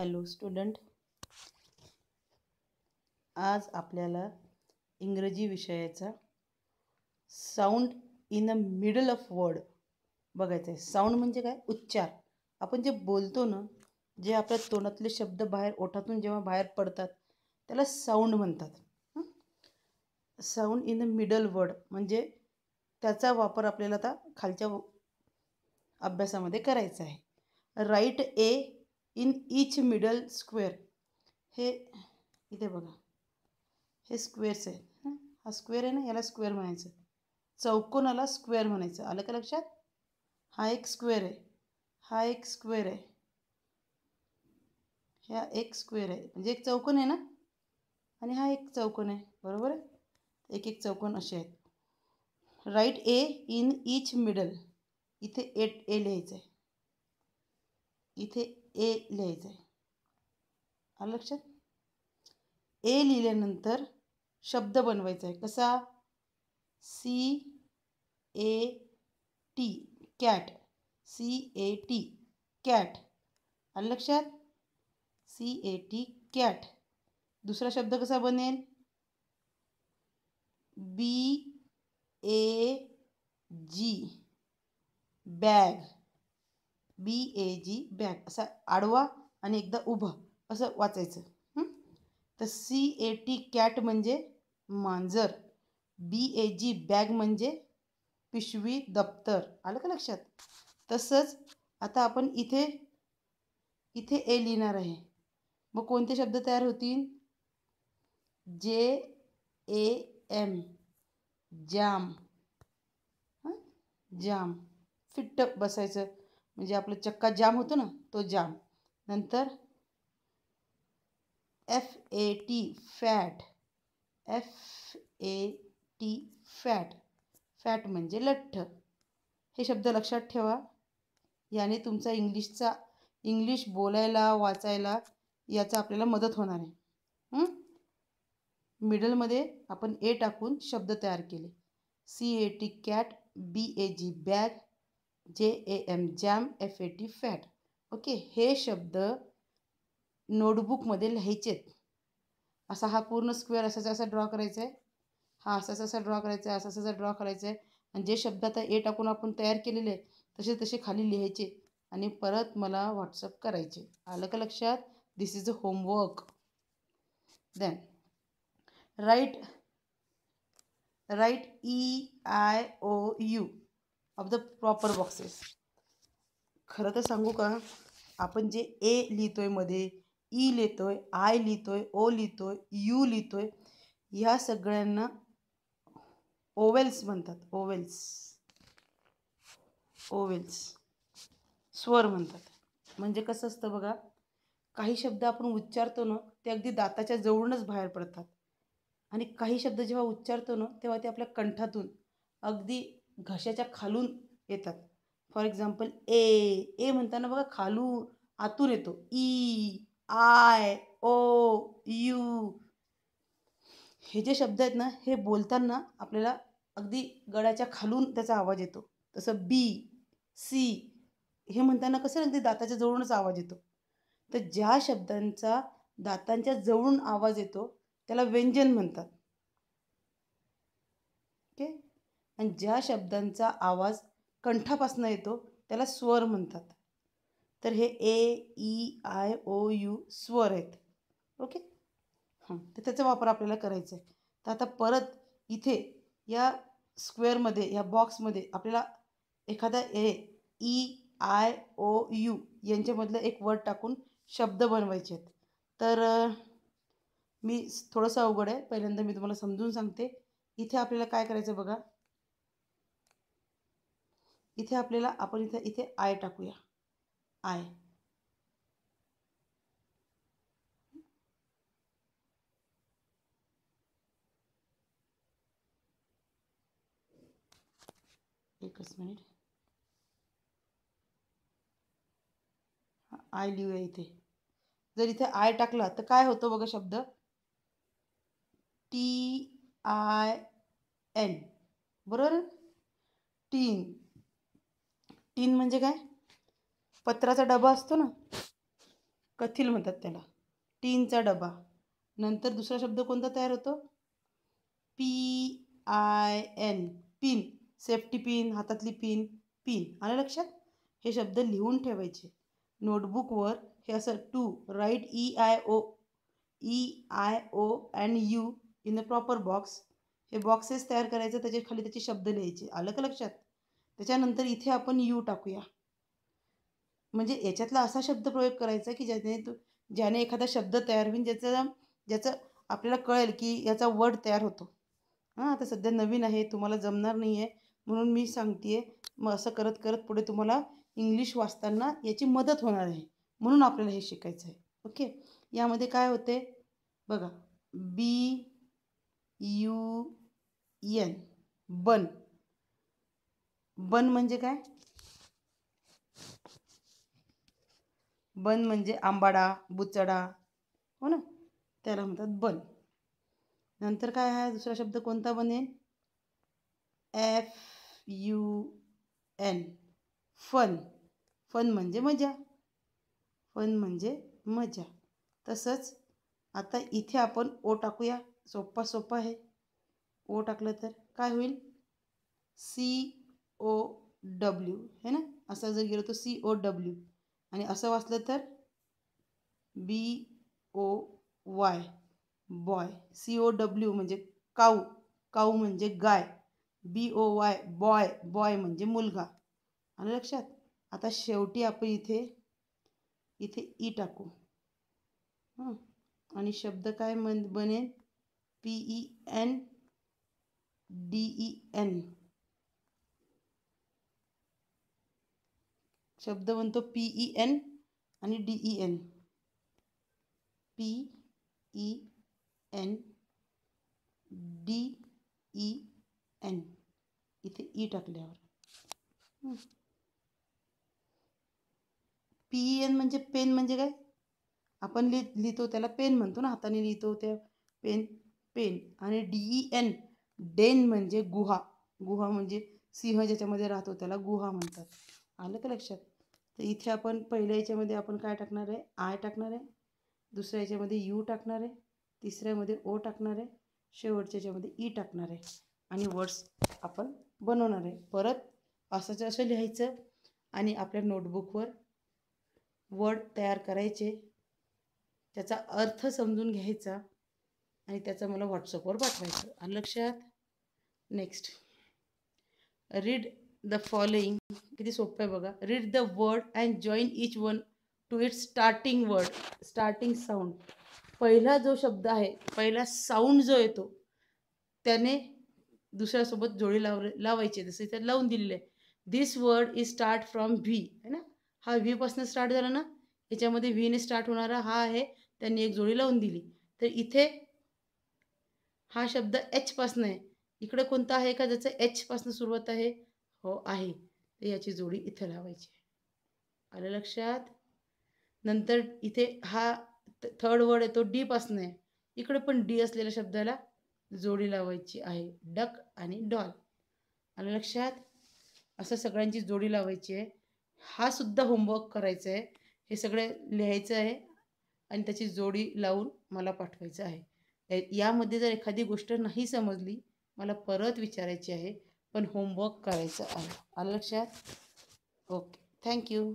Hello student आज आपल्याला इंग्रजी विषयाचा sound in a middle of word बघायचं आहे साऊंड म्हणजे काय उच्चार आपण जे बोलतो ना जे आपल्या तोंडातले शब्द बाहेर ओठातून जेव्हा बाहेर पडतात त्याला साऊंड म्हणतात sound in a middle word म्हणजे त्याचा वापर आपल्याला आता खालच्या अभ्यासामध्ये करायचा आहे right A in each middle square हे इथे बघा हे स्क्वेअर्स आहेत हा स्क्वेअर आहे ना याला स्क्वेअर म्हणायचं चौकोनाला स्क्वेअर म्हणायचं आलं का लक्षात हा एक स्क्वेअर आहे हा एक स्क्वेअर आहे ह्या एक स्क्वेअर आहे म्हणजे एक चौकोन आहे ना आणि हा एक चौकोन आहे बरोबर आहे एक एक चौकोन असे आहेत right A in each middle इथे एट ए लिहायचं आहे इथे ए लिहायचं आहे आलं लक्षात ए लिहिल्यानंतर शब्द बनवायचा आहे कसा C A T cat C A T cat आलं लक्षात सी ए टी कॅट दुसरा शब्द कसा बनेल बी A G bag B A G bank असा आडवा आणि एकदा उभं असं वाचायचं तर सी ए टी कॅट म्हणजे मांजर बी ए जी बॅग म्हणजे पिशवी दप्तर आलं का लक्षात तसंच आता आपण इथे इथे ए लिहिणार आहे मग कोणते शब्द तयार होतील जे A M jam jam fit बसायचं म्हणजे आपलं चक्का जाम होतो ना तो जाम नंतर F A T fat F A T fat fat म्हणजे लठ्ठ हे शब्द लक्षात ठेवा याने तुमचा इंग्लिशचा इंग्लिश बोलायला वाचायला याचा आपल्याला मदत होणार आहे मिडलमध्ये आपण ए टाकून शब्द तयार केले C A T cat B A G bag J A M jam F A T fat okay हे शब्द नोटबुकमध्ये लिहायचेत असा हा पूर्ण स्क्वेअर असाचा असा ड्रॉ करायचा आहे हा असाच असा ड्रॉ करायचा आहे असा असा ड्रॉ करायचा आहे आणि जे शब्द आता ए टाकून आपण तयार केलेले तसे तसे खाली लिहायचे आणि परत मला व्हॉट्सअप करायचे आलं का लक्षात this is a homework then write write E I O U of the proper boxes खरं तर सांगू का आपण जे ए लिहितो आहे मध्ये ई लिहितो आहे आय लिहितो आहे ओ लिहितो आहे यू लिहितो आहे ह्या सगळ्यांना ओवेल्स म्हणतात ओवेल्स ओवेल्स स्वर म्हणतात म्हणजे कसं असतं बघा काही शब्द आपण उच्चारतो ना ते अगदी दाताच्या जवळूनच बाहेर पडतात आणि काही शब्द जेव्हा उच्चारतो ना तेव्हा ते आपल्या कंठातून अगदी घशाच्या खालून येतात फॉर एक्झाम्पल ए ए म्हणताना बघा खालू आतून येतो ई आय ओ यू हे जे शब्द आहेत ना हे बोलताना आपल्याला अगदी गळ्याच्या खालून त्याचा आवाज येतो तसं बी सी हे म्हणताना कसं अगदी दाताच्या जवळूनच आवाज येतो तर ज्या शब्दांचा दातांच्या जवळून आवाज येतो त्याला व्यंजन म्हणतात ओके आणि ज्या शब्दांचा आवाज कंठापासून येतो त्याला स्वर म्हणतात तर हे A E I O U स्वर आहेत ओके हां तर त्याचा वापर आपल्याला करायचा आहे तर आता परत इथे या स्क्वेअरमध्ये या बॉक्समध्ये आपल्याला एखादा A E I O U यांच्यामधलं एक वर्ड टाकून शब्द बनवायचे आहेत तर मी थोडंसं अवघड आहे पहिल्यांदा मी तुम्हाला समजून सांगते इथे आपल्याला काय करायचं बघा इथे आपल्याला आपण इथे इथे आय टाकूया आय एकच मिनिट आय लिहूया इथे जर इथे आय टाकला तर काय होतं बघा शब्द टी आय एन बरोबर टीन टीन म्हणजे काय पत्राचा डबा असतो ना कथील म्हणतात त्याला टीनचा डबा नंतर दुसरा शब्द कोणता तयार होतो P I N pin safety pin हातातली पिन पिन आलं लक्षात हे शब्द लिहून ठेवायचे नोटबुकवर हे असं to write E I O E I O and U in a proper box हे बॉक्सेस तयार करायचं त्याच्या खाली त्याचे शब्द लिहायचे आलं का लक्षात त्याच्यानंतर इथे आपण यू टाकूया म्हणजे याच्यातला असा शब्द प्रयोग करायचा की ज्याने ज्याने एखादा शब्द तयार होईल ज्याचा ज्याचं आपल्याला कळेल की याचा वर्ड तयार होतो हां आता सध्या नवीन आहे तुम्हाला जमणार नाही आहे म्हणून मी सांगते आहे मग असं करत करत पुढे तुम्हाला इंग्लिश वाचताना याची मदत होणार आहे म्हणून आपल्याला हे शिकायचं आहे ओके यामध्ये काय होते बघा बी यू एन बन बन म्हणजे काय बन म्हणजे आंबाडा बुचडा हो ना त्याला म्हणतात बन नंतर काय आहे दुसरा शब्द कोणता बने? F U N fun fun म्हणजे मजा फन म्हणजे मजा तसंच आता इथे आपण ओ टाकूया सोप्पा सोपा आहे ओ टाकलं तर काय होईल सी ओ डब्ल्यू है ना असा जर गेलो तर सी ओ डब्ल्यू आणि असं वाचलं तर B O Y boy C O W म्हणजे काऊ काऊ म्हणजे गाय B O Y boy boy म्हणजे मुलगा आणि लक्षात आता शेवटी आपण इथे इथे ई टाकू हां आणि शब्द काय म्हण बनेल P E N D E N शब्द बनतो पी ई एन आणि D E N P E N D E N इथे ई e टाकल्यावर पी ई एन म्हणजे पेन म्हणजे काय आपण लिहित लिहितो त्याला पेन म्हणतो ना हाताने लिहितो त्या पेन पेन आणि डी ई एन डेन म्हणजे गुहा गुहा म्हणजे सिंह ज्याच्यामध्ये राहतो त्याला गुहा म्हणतात आलं का लक्षात तर इथे आपण पहिल्या याच्यामध्ये आपण काय टाकणार आहे आय टाकणार आहे दुसऱ्या याच्यामध्ये यू टाकणार आहे तिसऱ्यामध्ये ओ टाकणार आहे शेवटच्या याच्यामध्ये ई e टाकणार आहे आणि वर्ड्स आपण बनवणार आहे परत असंच असं लिहायचं आणि आपल्या नोटबुकवर वर्ड तयार करायचे त्याचा अर्थ समजून घ्यायचा आणि त्याचा मला व्हॉट्सअपवर पाठवायचं आणि लक्षात नेक्स्ट रीड द फॉलोईंग किती सोपं आहे बघा read the word and join each one to it starting word starting sound पहिला जो शब्द आहे पहिला साऊंड जो येतो त्याने दुसऱ्यासोबत जोडी लाव लावायची जसं इथे लावून दिलेलं आहे this word is start from V है ना हा व्हीपासनं स्टार्ट झाला ना याच्यामध्ये व्हीने स्टार्ट होणारा हा आहे त्यांनी एक जोडी लावून दिली तर इथे हा शब्द एचपासनं आहे इकडे कोणता आहे का ज्याचं एचपासनं सुरुवात आहे हो आहे तर याची जोडी इथं लावायची आलं लक्षात नंतर इथे हा थर्ड वर्ड तो डी आहे इकडे पण डी असलेल्या शब्दाला जोडी लावायची आहे डक आणि डॉल आलं लक्षात असं सगळ्यांची जोडी लावायची आहे हा सुद्धा होमवर्क करायचा आहे हे सगळे लिहायचं आहे आणि त्याची जोडी लावून मला पाठवायचं आहे यामध्ये जर एखादी गोष्ट नाही समजली मला परत विचारायची आहे पण होमवर्क करायचं आहे आलं लक्षात ओके थँक्यू